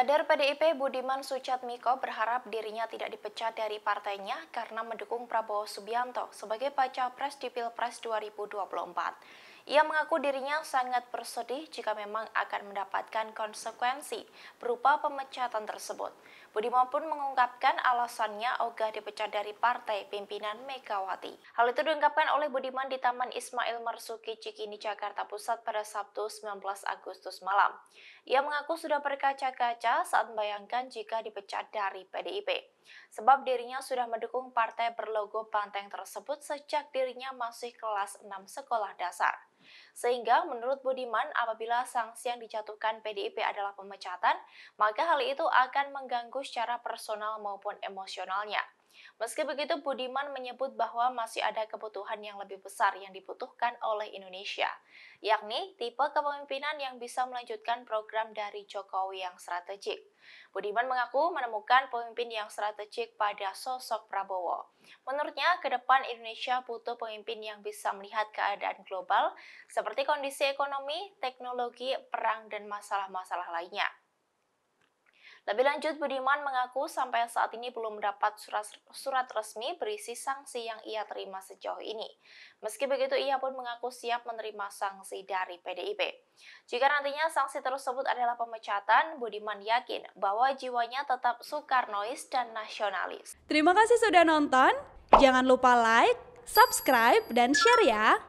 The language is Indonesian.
Kader PDIP Budiman Sucatmiko berharap dirinya tidak dipecat dari partainya karena mendukung Prabowo Subianto sebagai baca pres di Pilpres 2024. Ia mengaku dirinya sangat bersedih jika memang akan mendapatkan konsekuensi berupa pemecatan tersebut. Budiman pun mengungkapkan alasannya ogah dipecat dari partai pimpinan Megawati. Hal itu diungkapkan oleh Budiman di Taman Ismail Marsuki Cikini, Jakarta Pusat pada Sabtu 19 Agustus malam. Ia mengaku sudah berkaca-kaca saat membayangkan jika dipecat dari PDIP. Sebab dirinya sudah mendukung partai berlogo banteng tersebut sejak dirinya masih kelas 6 sekolah dasar. Sehingga menurut Budiman, apabila sanksi yang dijatuhkan PDIP adalah pemecatan, maka hal itu akan mengganggu secara personal maupun emosionalnya. Meski begitu, Budiman menyebut bahwa masih ada kebutuhan yang lebih besar yang dibutuhkan oleh Indonesia, yakni tipe kepemimpinan yang bisa melanjutkan program dari Jokowi yang strategik. Budiman mengaku menemukan pemimpin yang strategik pada sosok Prabowo. Menurutnya, ke depan Indonesia butuh pemimpin yang bisa melihat keadaan global, seperti kondisi ekonomi, teknologi, perang, dan masalah-masalah lainnya. Lebih lanjut, Budiman mengaku sampai saat ini belum mendapat surat, surat resmi berisi sanksi yang ia terima sejauh ini. Meski begitu, ia pun mengaku siap menerima sanksi dari PDIP. Jika nantinya sanksi tersebut adalah pemecatan, Budiman yakin bahwa jiwanya tetap Soekarnois dan nasionalis. Terima kasih sudah nonton. Jangan lupa like, subscribe, dan share ya!